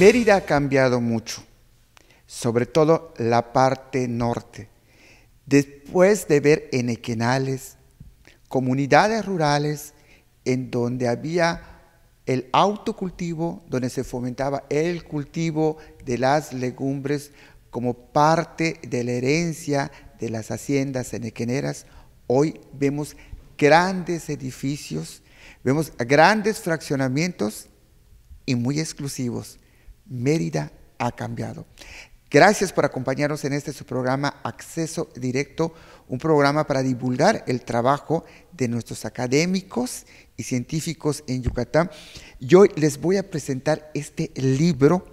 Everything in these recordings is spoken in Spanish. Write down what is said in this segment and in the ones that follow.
Mérida ha cambiado mucho, sobre todo la parte norte. Después de ver en comunidades rurales en donde había el autocultivo, donde se fomentaba el cultivo de las legumbres como parte de la herencia de las haciendas enequeneras, hoy vemos grandes edificios, vemos grandes fraccionamientos y muy exclusivos. Mérida ha cambiado. Gracias por acompañarnos en este su programa Acceso Directo, un programa para divulgar el trabajo de nuestros académicos y científicos en Yucatán. Yo les voy a presentar este libro,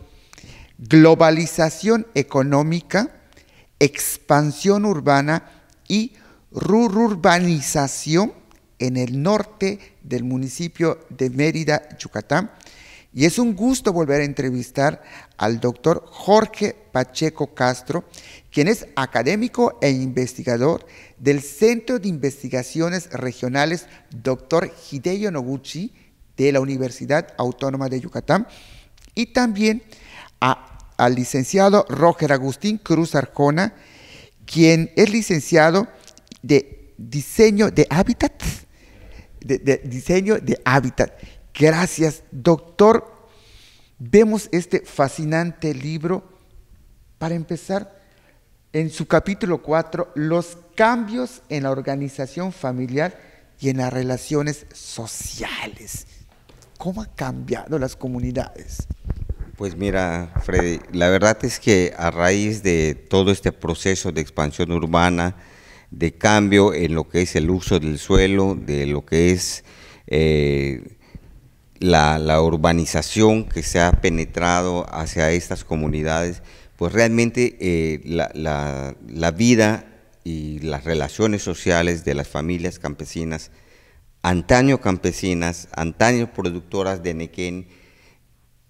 Globalización Económica, Expansión Urbana y Rururbanización en el norte del municipio de Mérida, Yucatán, y es un gusto volver a entrevistar al doctor Jorge Pacheco Castro, quien es académico e investigador del Centro de Investigaciones Regionales Dr. Hideo Noguchi de la Universidad Autónoma de Yucatán y también al licenciado Roger Agustín Cruz Arjona, quien es licenciado de diseño de de diseño de hábitat Gracias, doctor. Vemos este fascinante libro. Para empezar, en su capítulo 4, los cambios en la organización familiar y en las relaciones sociales. ¿Cómo han cambiado las comunidades? Pues mira, Freddy, la verdad es que a raíz de todo este proceso de expansión urbana, de cambio en lo que es el uso del suelo, de lo que es eh, la, urbanización que se ha penetrado hacia estas comunidades, pues realmente eh, la, la, vida y las relaciones sociales de las familias campesinas, antaño campesinas, antaño productoras de Nequén,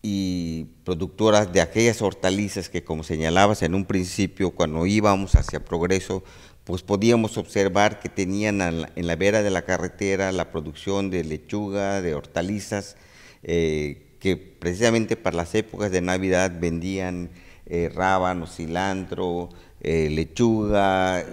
y productoras de aquellas hortalizas que, como señalabas en un principio, cuando íbamos hacia Progreso, pues podíamos observar que tenían en la vera de la carretera la producción de lechuga, de hortalizas, eh, que precisamente para las épocas de Navidad vendían eh, cilantro, eh, lechuga,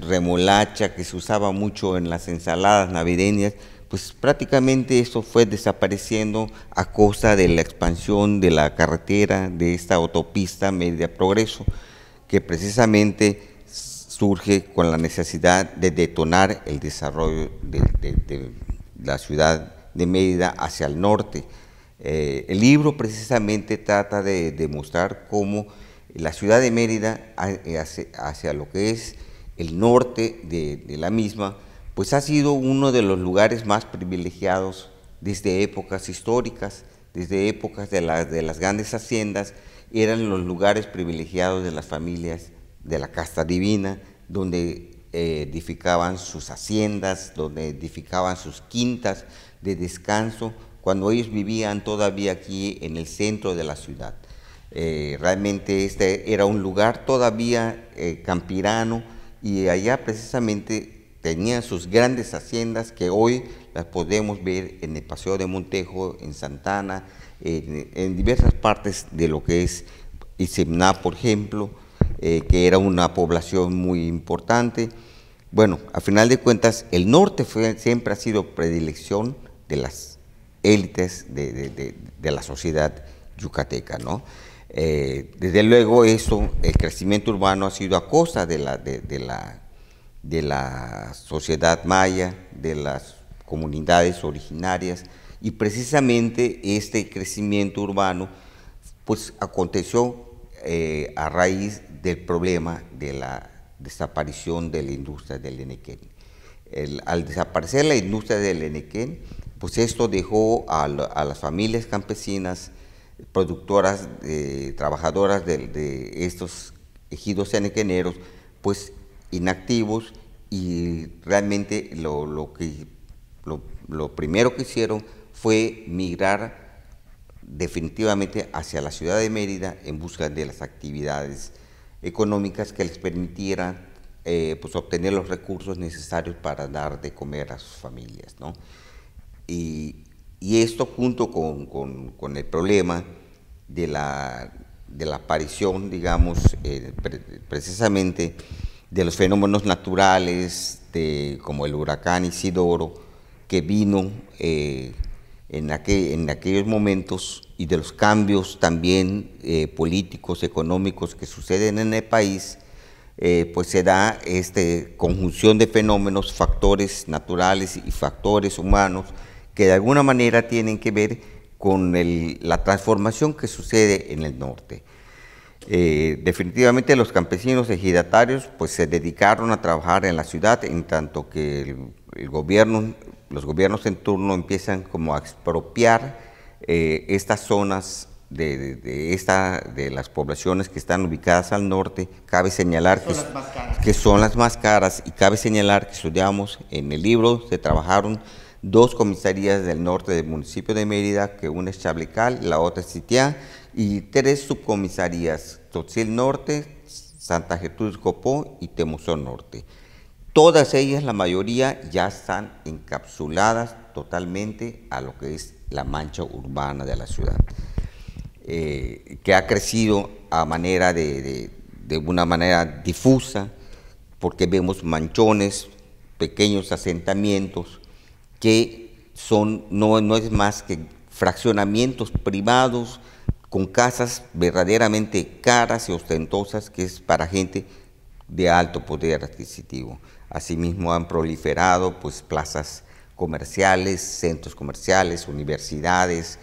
remolacha, que se usaba mucho en las ensaladas navideñas pues prácticamente eso fue desapareciendo a costa de la expansión de la carretera, de esta autopista Media Progreso, que precisamente surge con la necesidad de detonar el desarrollo de, la ciudad de Mérida hacia el norte. Eh, el libro precisamente trata de demostrar cómo la ciudad de Mérida eh, hacia, lo que es el norte de la misma, pues ha sido uno de los lugares más privilegiados desde épocas históricas, desde épocas de, las grandes haciendas, eran los lugares privilegiados de las familias de la casta divina, donde eh, edificaban sus haciendas, donde edificaban sus quintas de descanso, cuando ellos vivían todavía aquí en el centro de la ciudad. Eh, realmente este era un lugar todavía eh, campirano y allá precisamente tenían sus grandes haciendas que hoy las podemos ver en el Paseo de Montejo, en Santana, en, diversas partes de lo que es Isemná, por ejemplo, eh, que era una población muy importante. Bueno, a final de cuentas, el norte siempre ha sido predilección de las élites de, la sociedad yucateca, ¿no? Eh, desde luego eso, el crecimiento urbano ha sido a costa de la de la sociedad maya, de las comunidades originarias y precisamente este crecimiento urbano pues aconteció eh, a raíz del problema de la desaparición de la industria del Enequén. al desaparecer la industria del Enequén, pues esto dejó a, las familias campesinas, productoras, eh, trabajadoras de, de, estos ejidos enequeneros, pues inactivos y realmente lo, que, lo, primero que hicieron fue migrar definitivamente hacia la ciudad de Mérida en busca de las actividades económicas que les permitieran eh, pues, obtener los recursos necesarios para dar de comer a sus familias. Y, esto junto con, el problema de la, aparición, digamos, eh, precisamente de los fenómenos naturales, como el huracán Isidoro, que vino eh, en, en, aquellos momentos, y de los cambios también eh, políticos, económicos que suceden en el país, eh, pues se da esta conjunción de fenómenos, factores naturales y factores humanos, que de alguna manera tienen que ver con la transformación que sucede en el norte. Eh, definitivamente los campesinos ejidatarios pues se dedicaron a trabajar en la ciudad en tanto que el, gobierno, los gobiernos en turno empiezan como a expropiar eh, estas zonas de, las poblaciones que están ubicadas al norte, cabe señalar que, son las más caras y cabe señalar que estudiamos en el libro, se trabajaron dos comisarías del norte del municipio de Mérida, que una es y la otra es Sitiá, y tres subcomisarías, Totsil Norte, Santa Gertrudis Copó y Temuzón Norte. Todas ellas, la mayoría, ya están encapsuladas totalmente a lo que es la mancha urbana de la ciudad, eh, que ha crecido a manera de, una manera difusa, porque vemos manchones, pequeños asentamientos que son, no, no es más que fraccionamientos privados con casas verdaderamente caras y ostentosas que es para gente de alto poder adquisitivo. Asimismo han proliferado pues plazas comerciales, centros comerciales, universidades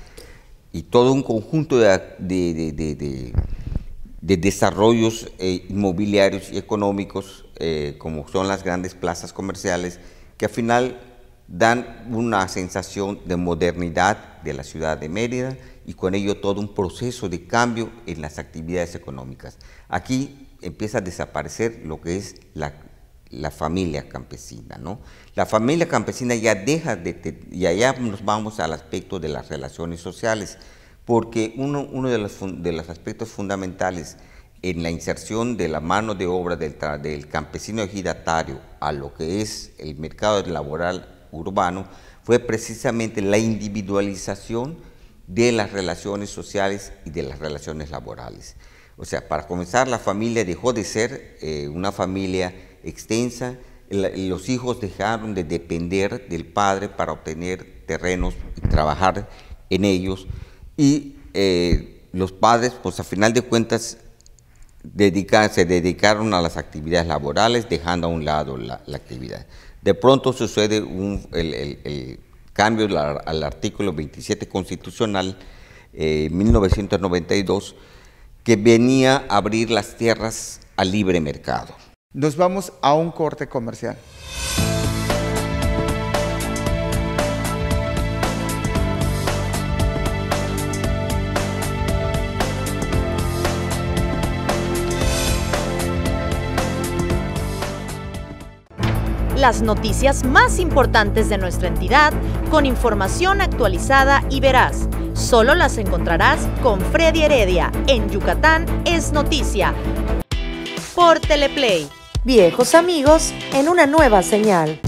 y todo un conjunto de, desarrollos eh, inmobiliarios y económicos eh, como son las grandes plazas comerciales que al final dan una sensación de modernidad de la ciudad de Mérida y con ello todo un proceso de cambio en las actividades económicas. Aquí empieza a desaparecer lo que es la, familia campesina, La familia campesina ya deja de, y allá nos vamos al aspecto de las relaciones sociales, porque uno, de, los, aspectos fundamentales en la inserción de la mano de obra del, del campesino ejidatario a lo que es el mercado laboral urbano fue precisamente la individualización de las relaciones sociales y de las relaciones laborales. O sea, para comenzar, la familia dejó de ser eh, una familia extensa, los hijos dejaron de depender del padre para obtener terrenos y trabajar en ellos, y eh, los padres, pues a final de cuentas, se dedicaron a las actividades laborales, dejando a un lado la actividad. De pronto sucede el, cambio al, artículo 27 constitucional 1992 eh, que venía a abrir las tierras al libre mercado. Nos vamos a un corte comercial. las noticias más importantes de nuestra entidad con información actualizada y verás. Solo las encontrarás con Freddy Heredia en Yucatán es Noticia por Teleplay. Viejos amigos en una nueva señal.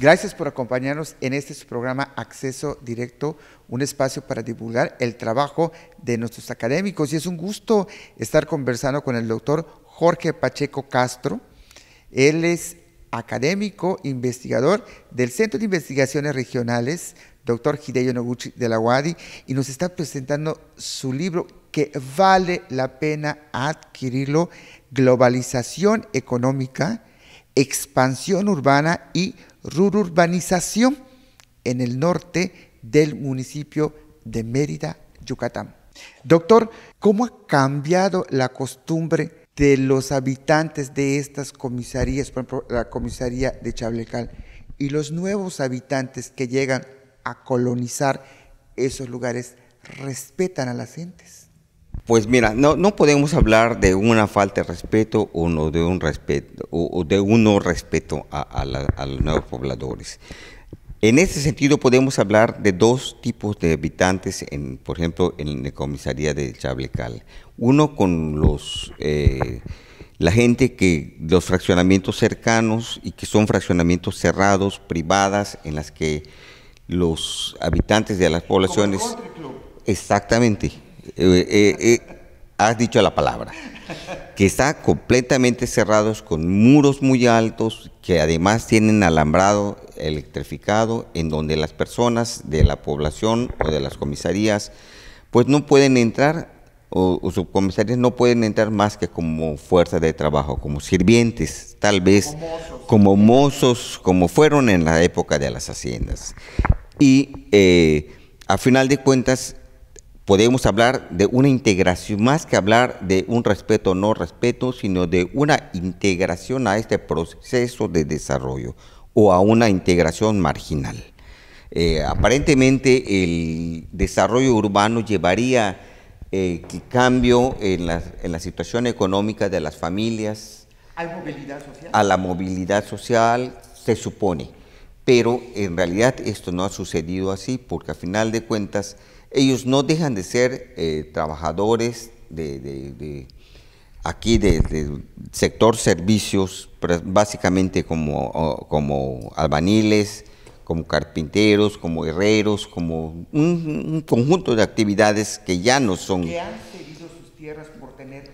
Gracias por acompañarnos en este programa Acceso Directo, un espacio para divulgar el trabajo de nuestros académicos. Y es un gusto estar conversando con el doctor Jorge Pacheco Castro. Él es académico, investigador del Centro de Investigaciones Regionales, doctor Hideo Noguchi de la UADI, y nos está presentando su libro que vale la pena adquirirlo, Globalización Económica, Expansión Urbana y rururbanización en el norte del municipio de Mérida, Yucatán. Doctor, ¿cómo ha cambiado la costumbre de los habitantes de estas comisarías, por ejemplo, la comisaría de Chablecal, y los nuevos habitantes que llegan a colonizar esos lugares respetan a las gentes? Pues mira, no, no podemos hablar de una falta de respeto o no de un respeto o, de un no respeto a, los nuevos pobladores. En ese sentido podemos hablar de dos tipos de habitantes, en, por ejemplo, en la comisaría de Chablecal. Uno con los eh, la gente que los fraccionamientos cercanos y que son fraccionamientos cerrados, privadas, en las que los habitantes de las poblaciones Exactamente. Eh, eh, eh, has dicho la palabra, que está completamente cerrados con muros muy altos, que además tienen alambrado electrificado, en donde las personas de la población o de las comisarías, pues no pueden entrar o, sus subcomisarios no pueden entrar más que como fuerza de trabajo, como sirvientes, tal vez como mozos, como, fueron en la época de las haciendas. Y a final de cuentas, podemos hablar de una integración, más que hablar de un respeto o no respeto, sino de una integración a este proceso de desarrollo o a una integración marginal. Eh, aparentemente el desarrollo urbano llevaría el eh, cambio en la, situación económica de las familias. A la movilidad social, se supone. Pero en realidad esto no ha sucedido así, porque a final de cuentas ellos no dejan de ser eh, trabajadores de, aquí del sector servicios, básicamente como, como albaniles, como carpinteros, como herreros, como un, un, conjunto de actividades que ya no son... Que han cedido sus tierras por tener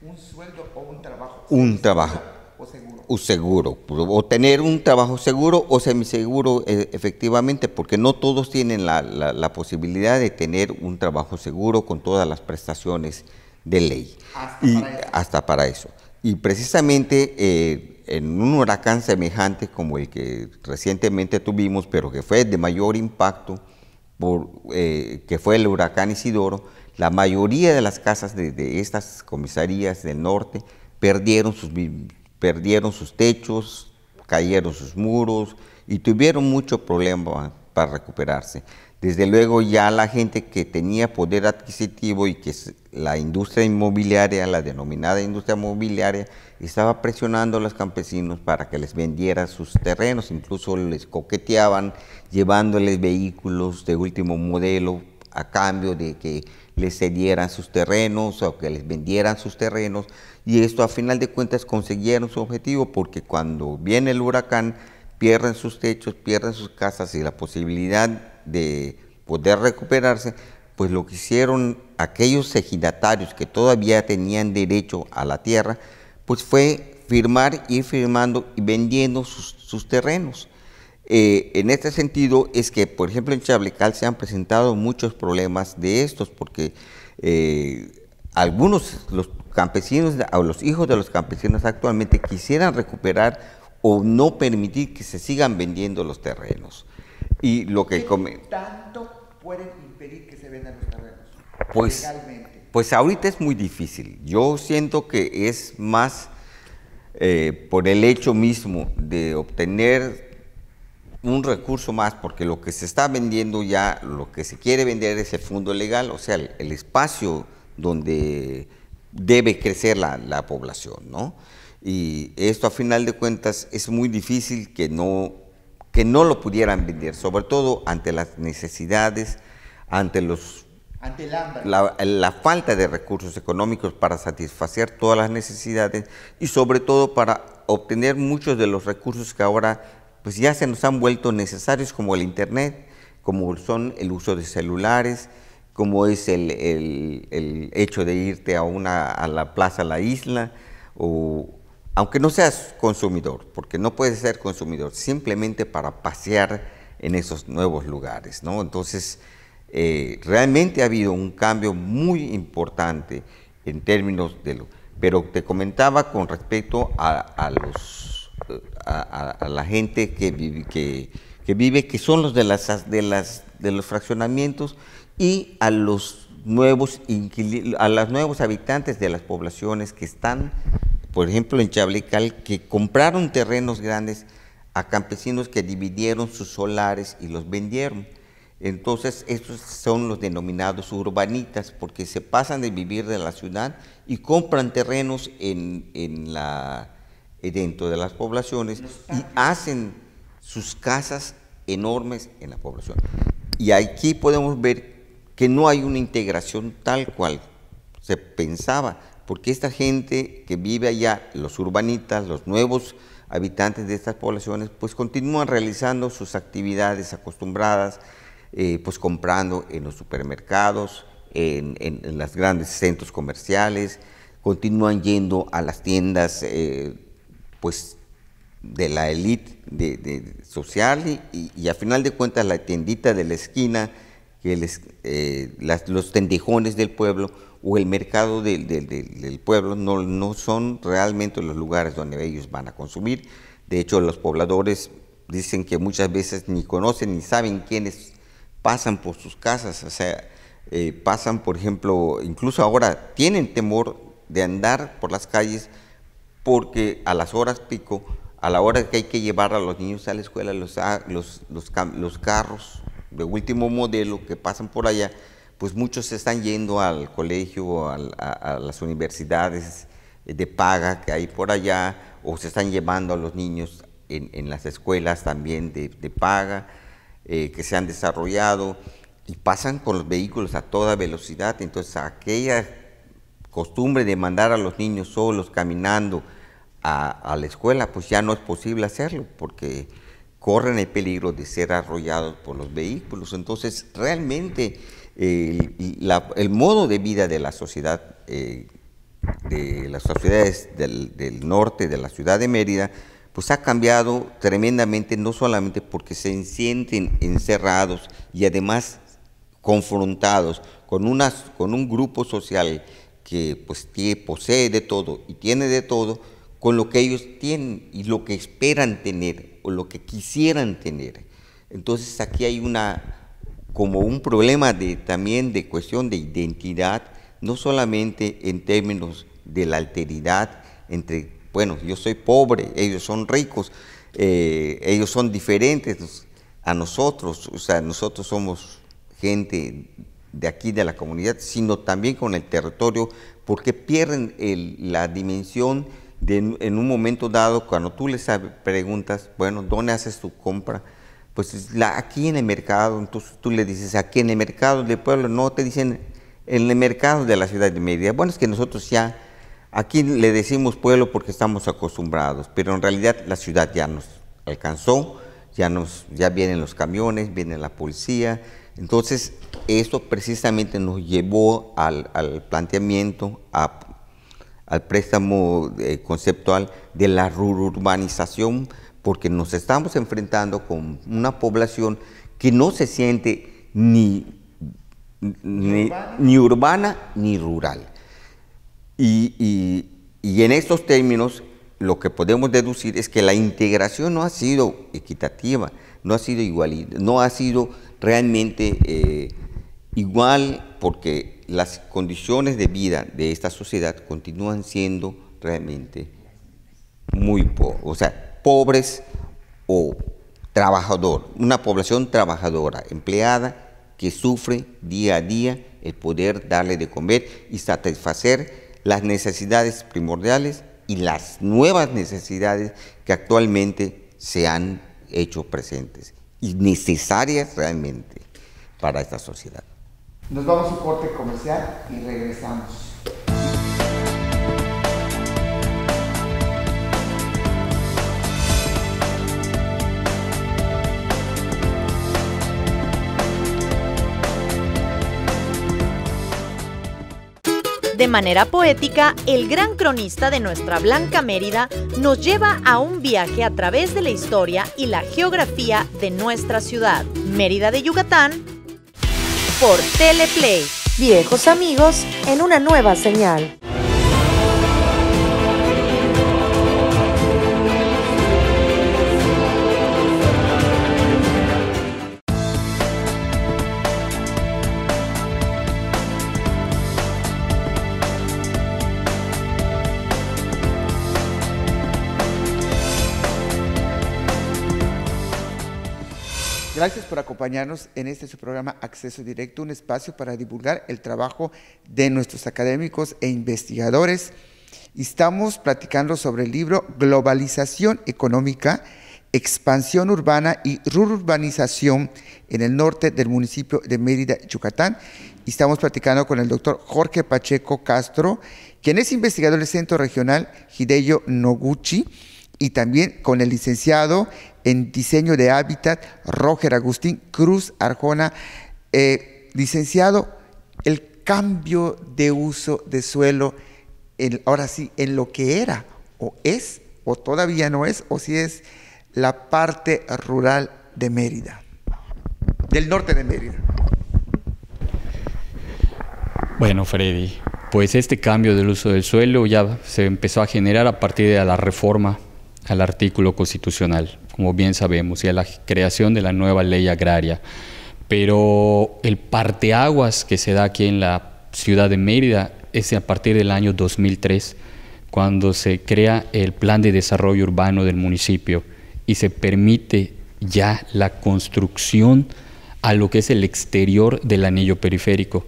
un sueldo o un trabajo. Un trabajo. O seguro. O tener un trabajo seguro o semiseguro eh, efectivamente, porque no todos tienen la, posibilidad de tener un trabajo seguro con todas las prestaciones de ley. Hasta, y, para, eso. Hasta para eso. Y precisamente eh, en un huracán semejante como el que recientemente tuvimos, pero que fue de mayor impacto, por, eh, que fue el huracán Isidoro, la mayoría de las casas de estas comisarías del norte perdieron sus perdieron sus techos, cayeron sus muros y tuvieron mucho problema para recuperarse. Desde luego ya la gente que tenía poder adquisitivo y que la industria inmobiliaria, la denominada industria inmobiliaria, estaba presionando a los campesinos para que les vendiera sus terrenos, incluso les coqueteaban llevándoles vehículos de último modelo a cambio de que les cedieran sus terrenos o que les vendieran sus terrenos y esto a final de cuentas consiguieron su objetivo porque cuando viene el huracán pierden sus techos, pierden sus casas y la posibilidad de poder recuperarse, pues lo que hicieron aquellos ejidatarios que todavía tenían derecho a la tierra, pues fue firmar, ir firmando y vendiendo sus, sus terrenos. Eh, en este sentido es que, por ejemplo, en Chablecal se han presentado muchos problemas de estos, porque eh, algunos, los campesinos, o los hijos de los campesinos actualmente quisieran recuperar o no permitir que se sigan vendiendo los terrenos. Y lo que tanto pueden impedir que se vendan los terrenos? Pues, pues ahorita es muy difícil. Yo siento que es más eh, por el hecho mismo de obtener un recurso más, porque lo que se está vendiendo ya, lo que se quiere vender es el fondo legal, o sea, el, espacio donde debe crecer la, población, ¿no? Y esto a final de cuentas es muy difícil que no, que no lo pudieran vender, sobre todo ante las necesidades, ante los... la falta de recursos económicos para satisfacer todas las necesidades y sobre todo para obtener muchos de los recursos que ahora pues ya se nos han vuelto necesarios como el Internet, como son el uso de celulares, como es el, hecho de irte a, una, a la plaza, a la isla, o, aunque no seas consumidor, porque no puedes ser consumidor, simplemente para pasear en esos nuevos lugares. ¿no? Entonces, eh, realmente ha habido un cambio muy importante en términos de lo... Pero te comentaba con respecto a los a, la gente que vive, que, vive, que son los de, las, de, las, de los fraccionamientos y a los nuevos a los nuevos habitantes de las poblaciones que están, por ejemplo, en Chablical, que compraron terrenos grandes a campesinos que dividieron sus solares y los vendieron. Entonces, estos son los denominados urbanitas, porque se pasan de vivir de la ciudad y compran terrenos en, en la eh, dentro de las poblaciones y hacen sus casas enormes en la población. Y aquí podemos ver que no hay una integración tal cual se pensaba, porque esta gente que vive allá, los urbanitas, los nuevos habitantes de estas poblaciones, pues continúan realizando sus actividades acostumbradas, eh, pues comprando en los supermercados, en, en, los grandes centros comerciales, continúan yendo a las tiendas. Eh, pues de la élite social y, a final de cuentas la tiendita de la esquina, que les, eh, los tendijones del pueblo o el mercado del, pueblo no, no, son realmente los lugares donde ellos van a consumir. De hecho, los pobladores dicen que muchas veces ni conocen ni saben quiénes pasan por sus casas. O sea, eh, pasan, por ejemplo, incluso ahora tienen temor de andar por las calles porque a las horas pico, a la hora que hay que llevar a los niños a la escuela, los, ah, los, los, carros de último modelo que pasan por allá, pues muchos se están yendo al colegio, o a, las universidades de paga que hay por allá, o se están llevando a los niños en, las escuelas también de, paga eh, que se han desarrollado y pasan con los vehículos a toda velocidad. Entonces, aquella costumbre de mandar a los niños solos caminando a, la escuela, pues ya no es posible hacerlo porque corren el peligro de ser arrollados por los vehículos. Entonces, realmente el modo de vida de la sociedad, eh, de las sociedades del, norte, de la ciudad de Mérida, pues ha cambiado tremendamente, no solamente porque se sienten encerrados y además confrontados con, con un grupo social que pues posee de todo y tiene de todo, con lo que ellos tienen y lo que esperan tener o lo que quisieran tener. Entonces aquí hay una, como un problema de, también de cuestión de identidad, no solamente en términos de la alteridad entre, bueno, yo soy pobre, ellos son ricos, eh, ellos son diferentes a nosotros, o sea, nosotros somos gente de aquí de la comunidad, sino también con el territorio, porque pierden la dimensión en un momento dado, cuando tú les preguntas, bueno, ¿dónde haces tu compra? Pues la, aquí en el mercado, entonces tú le dices, aquí en el mercado del pueblo, no te dicen en el mercado de la ciudad de media Bueno, es que nosotros ya, aquí le decimos pueblo porque estamos acostumbrados, pero en realidad la ciudad ya nos alcanzó, ya, nos, ya vienen los camiones, viene la policía, entonces, eso precisamente nos llevó al, planteamiento, al préstamo eh, conceptual de la urbanización, porque nos estamos enfrentando con una población que no se siente ni, urbana? ni, rural. Y, en estos términos, lo que podemos deducir es que la integración no ha sido equitativa, no ha sido igual, no ha sido realmente eh, igual porque las condiciones de vida de esta sociedad continúan siendo realmente muy pobres, o sea, pobres o trabajador, una población trabajadora, empleada, que sufre día a día el poder darle de comer y satisfacer las necesidades primordiales y las nuevas necesidades que actualmente se han hecho presentes necesarias realmente para esta sociedad. Nos vamos a un corte comercial y regresamos. De manera poética, el gran cronista de nuestra Blanca Mérida nos lleva a un viaje a través de la historia y la geografía de nuestra ciudad, Mérida de Yucatán, por Teleplay. Viejos amigos en una nueva señal. Gracias por acompañarnos en este su programa Acceso Directo, un espacio para divulgar el trabajo de nuestros académicos e investigadores. Estamos platicando sobre el libro Globalización Económica, Expansión Urbana y Rurbanización en el norte del municipio de Mérida, Yucatán. estamos platicando con el doctor Jorge Pacheco Castro, quien es investigador del Centro Regional Hideyo Noguchi y también con el licenciado en diseño de hábitat Roger Agustín Cruz Arjona. Eh, licenciado, el cambio de uso de suelo, ahora sí, en lo que era o es o todavía no es, o si es la parte rural de Mérida, del norte de Mérida. Bueno, Freddy, pues este cambio del uso del suelo ya se empezó a generar a partir de la reforma al artículo constitucional, como bien sabemos, y a la creación de la nueva ley agraria. Pero el parteaguas que se da aquí en la ciudad de Mérida es a partir del año 2003, cuando se crea el Plan de Desarrollo Urbano del municipio y se permite ya la construcción a lo que es el exterior del anillo periférico.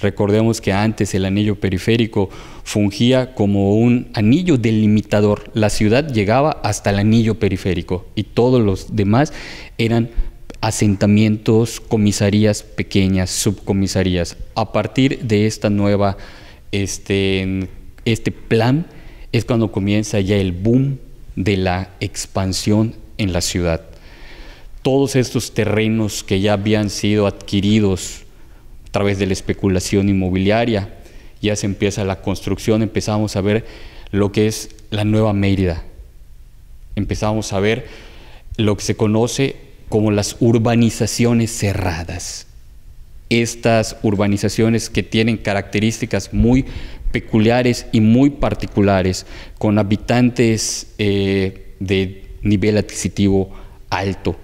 Recordemos que antes el anillo periférico fungía como un anillo delimitador. La ciudad llegaba hasta el anillo periférico y todos los demás eran asentamientos, comisarías pequeñas, subcomisarías. A partir de esta nueva, este, este plan es cuando comienza ya el boom de la expansión en la ciudad. Todos estos terrenos que ya habían sido adquiridos a través de la especulación inmobiliaria. Ya se empieza la construcción, empezamos a ver lo que es la nueva Mérida. Empezamos a ver lo que se conoce como las urbanizaciones cerradas. Estas urbanizaciones que tienen características muy peculiares y muy particulares, con habitantes eh, de nivel adquisitivo alto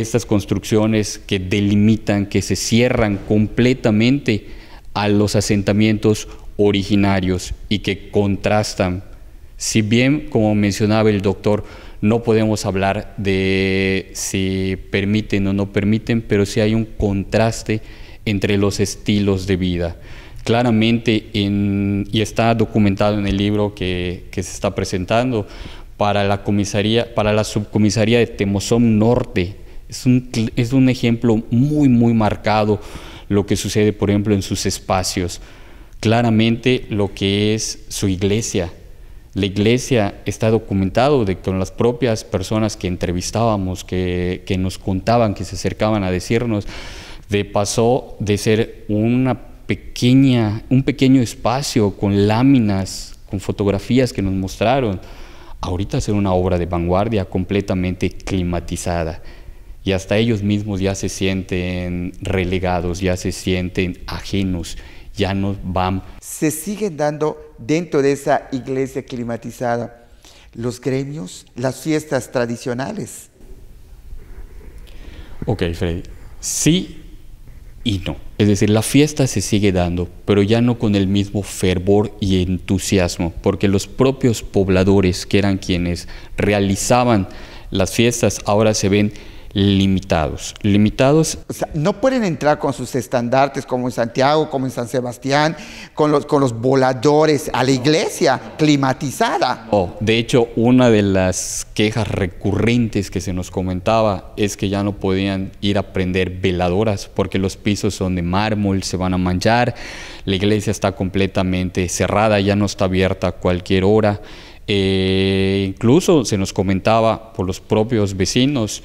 estas construcciones que delimitan, que se cierran completamente a los asentamientos originarios y que contrastan. Si bien, como mencionaba el doctor, no podemos hablar de si permiten o no permiten, pero sí hay un contraste entre los estilos de vida. Claramente, en, y está documentado en el libro que, se está presentando, para la, comisaría, para la subcomisaría de Temozón Norte es un, es un ejemplo muy, muy marcado lo que sucede, por ejemplo, en sus espacios. Claramente lo que es su iglesia. La iglesia está documentado de con las propias personas que entrevistábamos, que, que nos contaban, que se acercaban a decirnos, de pasó de ser una pequeña, un pequeño espacio con láminas, con fotografías que nos mostraron, ahorita ser una obra de vanguardia completamente climatizada y hasta ellos mismos ya se sienten relegados, ya se sienten ajenos, ya no van. Se siguen dando dentro de esa iglesia climatizada los gremios, las fiestas tradicionales. Ok, Freddy. Sí y no. Es decir, la fiesta se sigue dando, pero ya no con el mismo fervor y entusiasmo, porque los propios pobladores, que eran quienes realizaban las fiestas, ahora se ven limitados. Limitados. no pueden entrar con sus estandartes como en Santiago, como en San Sebastián, con los, con los voladores a la iglesia climatizada. de hecho, una de las quejas recurrentes que se nos comentaba es que ya no podían ir a prender veladoras porque los pisos son de mármol, se van a manchar, la iglesia está completamente cerrada, ya no está abierta a cualquier hora. Eh, incluso se nos comentaba por los propios vecinos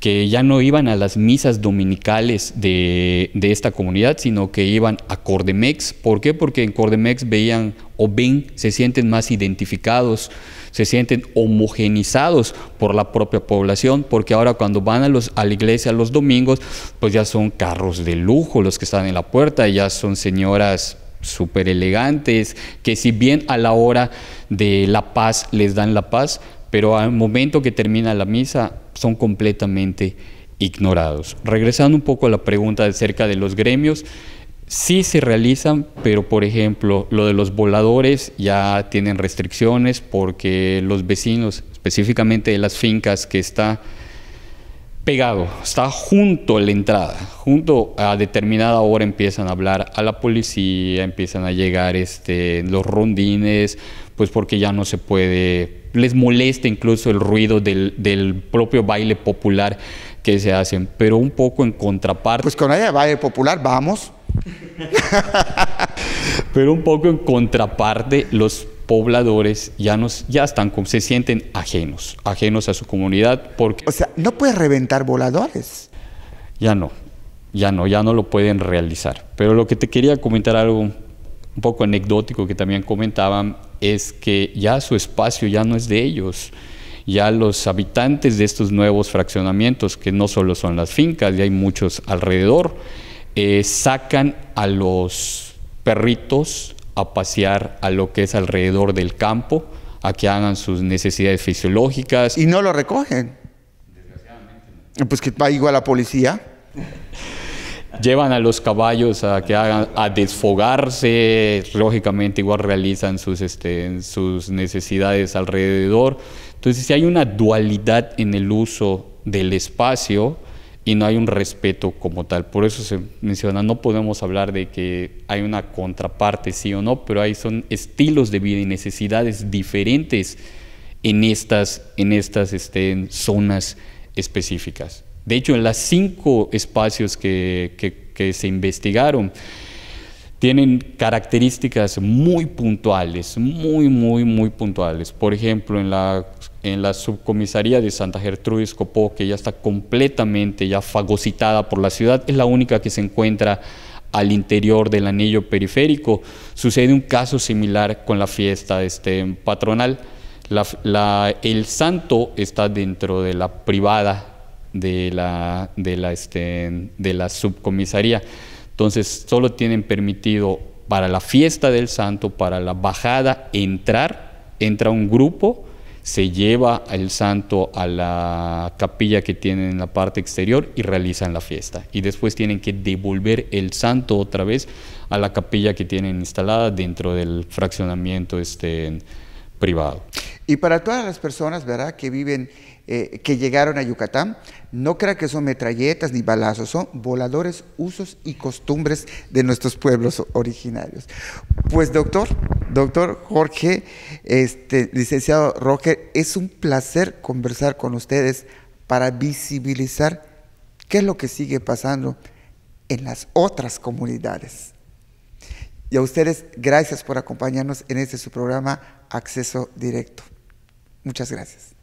que ya no iban a las misas dominicales de, esta comunidad, sino que iban a Cordemex. ¿Por qué? Porque en Cordemex veían o ven, se sienten más identificados, se sienten homogenizados por la propia población, porque ahora cuando van a, los, a la iglesia los domingos, pues ya son carros de lujo los que están en la puerta, ya son señoras súper elegantes, que si bien a la hora de la paz les dan la paz, pero al momento que termina la misa son completamente ignorados. Regresando un poco a la pregunta acerca de los gremios, sí se realizan, pero por ejemplo, lo de los voladores ya tienen restricciones porque los vecinos, específicamente de las fincas que está pegado, está junto a la entrada, junto a determinada hora empiezan a hablar a la policía, empiezan a llegar este, los rondines, pues porque ya no se puede, les molesta incluso el ruido del, del propio baile popular que se hacen, pero un poco en contraparte. Pues con ella baile popular vamos. pero un poco en contraparte los pobladores ya, nos, ya están, se sienten ajenos, ajenos a su comunidad. Porque o sea, no puede reventar voladores. Ya no, ya no, ya no lo pueden realizar. Pero lo que te quería comentar algo un poco anecdótico que también comentaban es que ya su espacio ya no es de ellos. Ya los habitantes de estos nuevos fraccionamientos, que no solo son las fincas, ya hay muchos alrededor, eh, sacan a los perritos, a pasear a lo que es alrededor del campo, a que hagan sus necesidades fisiológicas. Y no lo recogen. Desgraciadamente. Pues que va igual la policía. Llevan a los caballos a que hagan a desfogarse, lógicamente igual realizan sus, este, sus necesidades alrededor. Entonces, si hay una dualidad en el uso del espacio, y no hay un respeto como tal. Por eso se menciona, no podemos hablar de que hay una contraparte, sí o no, pero ahí son estilos de vida y necesidades diferentes en estas, en estas este, zonas específicas. De hecho, en las cinco espacios que, que, que se investigaron, tienen características muy puntuales, muy, muy, muy puntuales. Por ejemplo, en la en la subcomisaría de Santa Gertrudis Copó, que ya está completamente ya fagocitada por la ciudad, es la única que se encuentra al interior del anillo periférico. Sucede un caso similar con la fiesta este, patronal. el santo está dentro de la privada de la, este, de la subcomisaría. Entonces, solo tienen permitido para la fiesta del santo, para la bajada, entrar, entra un grupo se lleva el santo a la capilla que tienen en la parte exterior y realizan la fiesta. Y después tienen que devolver el santo otra vez a la capilla que tienen instalada dentro del fraccionamiento este, privado. Y para todas las personas, que viven eh, que llegaron a Yucatán, no crea que son metralletas ni balazos, son voladores, usos y costumbres de nuestros pueblos originarios. Pues doctor, doctor Jorge, este, licenciado Roger, es un placer conversar con ustedes para visibilizar qué es lo que sigue pasando en las otras comunidades. Y a ustedes, gracias por acompañarnos en este su programa Acceso Directo. Muchas gracias.